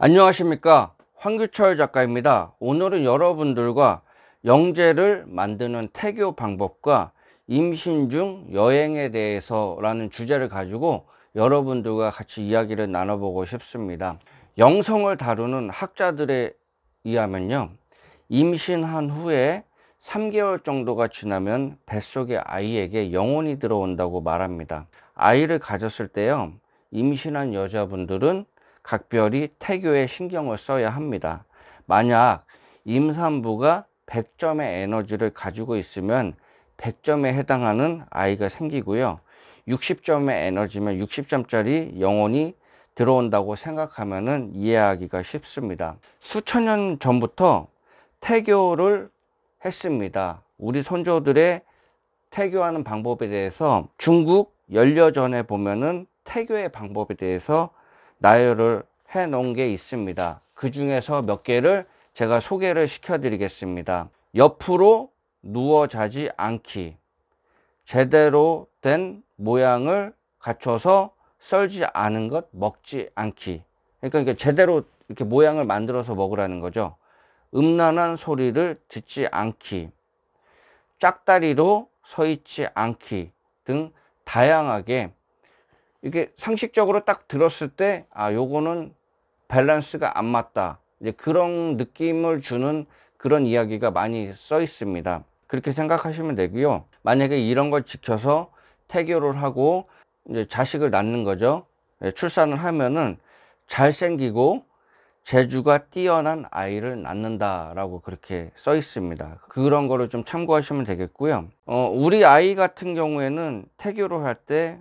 안녕하십니까 황규철 작가입니다 오늘은 여러분들과 영재를 만드는 태교 방법과 임신 중 여행에 대해서 라는 주제를 가지고 여러분들과 같이 이야기를 나눠보고 싶습니다 영성을 다루는 학자들에 의하면요 임신한 후에 3개월 정도가 지나면 뱃속에 아이에게 영혼이 들어온다고 말합니다 아이를 가졌을 때요 임신한 여자분들은 각별히 태교에 신경을 써야 합니다. 만약 임산부가 100점의 에너지를 가지고 있으면 100점에 해당하는 아이가 생기고요. 60점의 에너지면 60점짜리 영혼이 들어온다고 생각하면은 이해하기가 쉽습니다. 수천 년 전부터 태교를 했습니다. 우리 선조들의 태교하는 방법에 대해서 중국 연려전에 보면은 태교의 방법에 대해서 나열을 해 놓은 게 있습니다. 그 중에서 몇 개를 제가 소개를 시켜 드리겠습니다. 옆으로 누워 자지 않기. 제대로 된 모양을 갖춰서 썰지 않은 것 먹지 않기. 그러니까 제대로 이렇게 모양을 만들어서 먹으라는 거죠. 음란한 소리를 듣지 않기. 짝다리로 서 있지 않기 등 다양하게 이게 상식적으로 딱 들었을 때, 아, 요거는 밸런스가 안 맞다. 이제 그런 느낌을 주는 그런 이야기가 많이 써 있습니다. 그렇게 생각하시면 되고요. 만약에 이런 걸 지켜서 태교를 하고 이제 자식을 낳는 거죠. 예, 출산을 하면은 잘생기고 재주가 뛰어난 아이를 낳는다라고 그렇게 써 있습니다. 그런 거를 좀 참고하시면 되겠고요. 어, 우리 아이 같은 경우에는 태교를 할때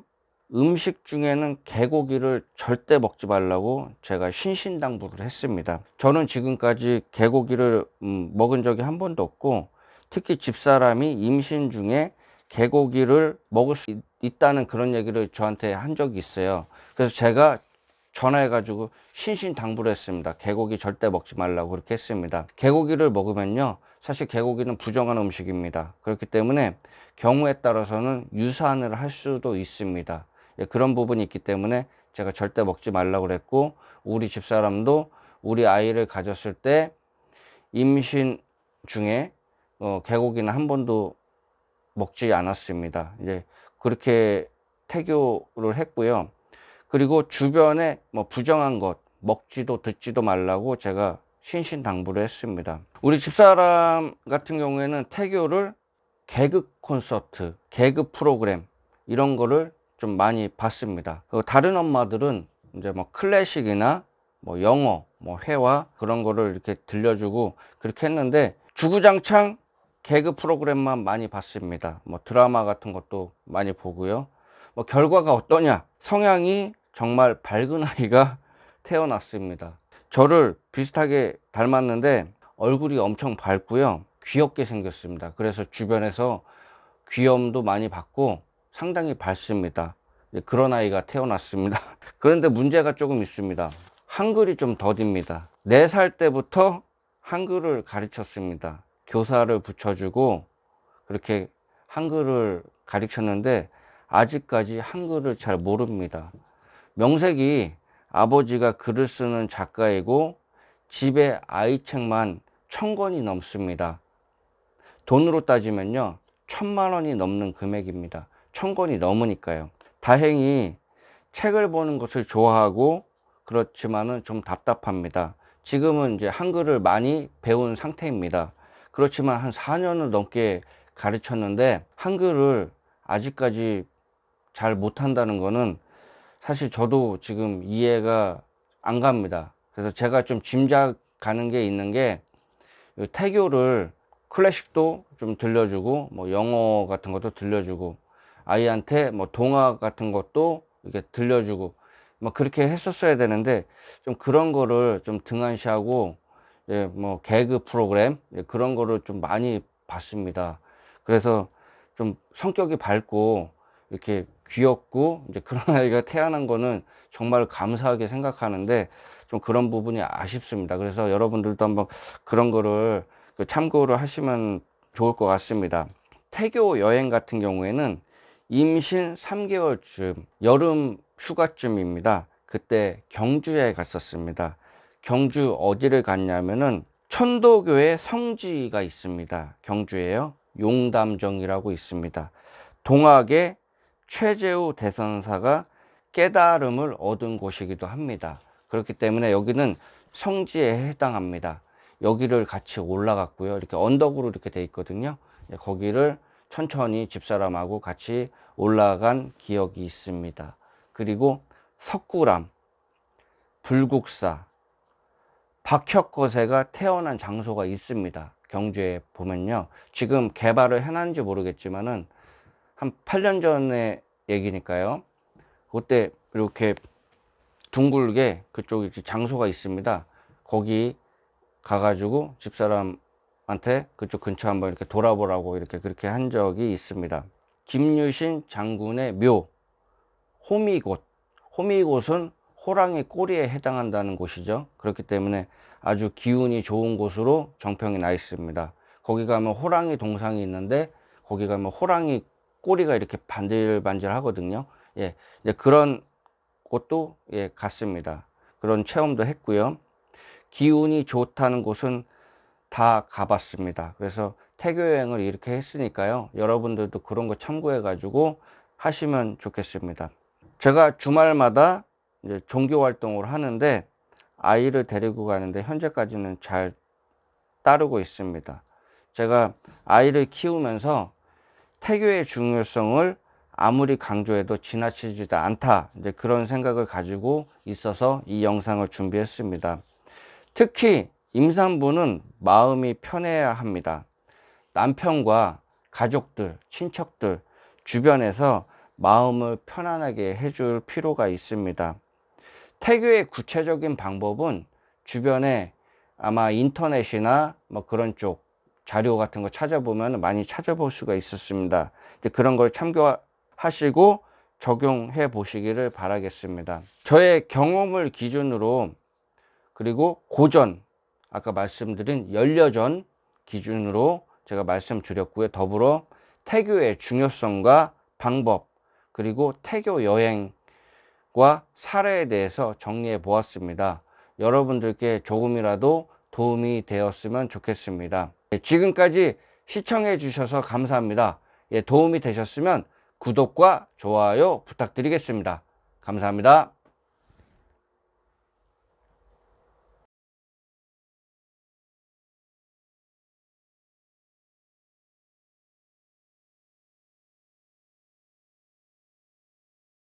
음식 중에는 개고기를 절대 먹지 말라고 제가 신신당부를 했습니다. 저는 지금까지 개고기를 음, 먹은 적이 한 번도 없고 특히 집사람이 임신 중에 개고기를 먹을 수 있, 있다는 그런 얘기를 저한테 한 적이 있어요. 그래서 제가 전화해가지고 신신당부를 했습니다. 개고기 절대 먹지 말라고 그렇게 했습니다. 개고기를 먹으면요. 사실 개고기는 부정한 음식입니다. 그렇기 때문에 경우에 따라서는 유산을 할 수도 있습니다. 예, 그런 부분이 있기 때문에 제가 절대 먹지 말라고 그랬고 우리 집사람도 우리 아이를 가졌을 때 임신 중에 어, 개고기는 한 번도 먹지 않았습니다. 이제 그렇게 태교를 했고요. 그리고 주변에 뭐 부정한 것 먹지도 듣지도 말라고 제가 신신당부를 했습니다. 우리 집사람 같은 경우에는 태교를 개그 콘서트, 개그 프로그램 이런 거를 좀 많이 봤습니다. 그 다른 엄마들은 이제 뭐 클래식이나 뭐 영어, 뭐 회화 그런 거를 이렇게 들려주고 그렇게 했는데 주구장창 개그 프로그램만 많이 봤습니다. 뭐 드라마 같은 것도 많이 보고요. 뭐 결과가 어떠냐? 성향이 정말 밝은 아이가 태어났습니다. 저를 비슷하게 닮았는데 얼굴이 엄청 밝고요. 귀엽게 생겼습니다. 그래서 주변에서 귀염도 많이 받고 상당히 밝습니다. 그런 아이가 태어났습니다. 그런데 문제가 조금 있습니다. 한글이 좀 더딥니다. 4살 때부터 한글을 가르쳤습니다. 교사를 붙여주고 그렇게 한글을 가르쳤는데 아직까지 한글을 잘 모릅니다. 명색이 아버지가 글을 쓰는 작가이고 집에 아이책만 천 권이 넘습니다. 돈으로 따지면요. 천만 원이 넘는 금액입니다. 천 권이 넘으니까요. 다행히 책을 보는 것을 좋아하고 그렇지만은 좀 답답합니다. 지금은 이제 한글을 많이 배운 상태입니다. 그렇지만 한 4년을 넘게 가르쳤는데 한글을 아직까지 잘 못한다는 거는 사실 저도 지금 이해가 안 갑니다. 그래서 제가 좀 짐작가는 게 있는 게 태교를 클래식도 좀 들려주고 뭐 영어 같은 것도 들려주고 아이한테 뭐 동화 같은 것도 이렇게 들려주고 뭐 그렇게 했었어야 되는데 좀 그런 거를 좀 등한시하고 예, 뭐 개그 프로그램 예, 그런 거를 좀 많이 봤습니다. 그래서 좀 성격이 밝고 이렇게 귀엽고 이제 그런 아이가 태어난 거는 정말 감사하게 생각하는데 좀 그런 부분이 아쉽습니다. 그래서 여러분들도 한번 그런 거를 그 참고를 하시면 좋을 것 같습니다. 태교 여행 같은 경우에는 임신 3개월쯤 여름 휴가쯤입니다. 그때 경주에 갔었습니다. 경주 어디를 갔냐면은 천도교의 성지가 있습니다. 경주에요. 용담정이라고 있습니다. 동학의 최재우 대선사가 깨달음을 얻은 곳이기도 합니다. 그렇기 때문에 여기는 성지에 해당합니다. 여기를 같이 올라갔고요. 이렇게 언덕으로 이렇게 돼 있거든요. 거기를 천천히 집사람하고 같이 올라간 기억이 있습니다. 그리고 석굴암, 불국사, 박혁거세가 태어난 장소가 있습니다. 경주에 보면요. 지금 개발을 해놨는지 모르겠지만은 한 8년 전의 얘기니까요. 그때 이렇게 둥글게 그쪽에 장소가 있습니다. 거기 가가지고 집사람 한테 그쪽 근처 한번 이렇게 돌아보라고 이렇게 그렇게 한 적이 있습니다. 김유신 장군의 묘 호미곶 호미곶은 호랑이 꼬리에 해당한다는 곳이죠. 그렇기 때문에 아주 기운이 좋은 곳으로 정평이 나 있습니다. 거기 가면 호랑이 동상이 있는데 거기 가면 호랑이 꼬리가 이렇게 반질반질 하거든요. 예, 이제 그런 곳도 예, 같습니다 그런 체험도 했고요. 기운이 좋다는 곳은 다 가봤습니다. 그래서 태교 여행을 이렇게 했으니까요. 여러분들도 그런 거 참고해 가지고 하시면 좋겠습니다. 제가 주말마다 종교 활동을 하는데 아이를 데리고 가는데 현재까지는 잘 따르고 있습니다. 제가 아이를 키우면서 태교의 중요성을 아무리 강조해도 지나치지도 않다. 이제 그런 생각을 가지고 있어서 이 영상을 준비했습니다. 특히 임산부는 마음이 편해야 합니다. 남편과 가족들, 친척들, 주변에서 마음을 편안하게 해줄 필요가 있습니다. 태교의 구체적인 방법은 주변에 아마 인터넷이나 뭐 그런 쪽 자료 같은 거 찾아보면 많이 찾아볼 수가 있었습니다. 그런 걸 참고하시고 적용해 보시기를 바라겠습니다. 저의 경험을 기준으로 그리고 고전, 아까 말씀드린 연료전 기준으로 제가 말씀드렸고요. 더불어 태교의 중요성과 방법 그리고 태교 여행과 사례에 대해서 정리해 보았습니다. 여러분들께 조금이라도 도움이 되었으면 좋겠습니다. 예, 지금까지 시청해 주셔서 감사합니다. 예, 도움이 되셨으면 구독과 좋아요 부탁드리겠습니다. 감사합니다.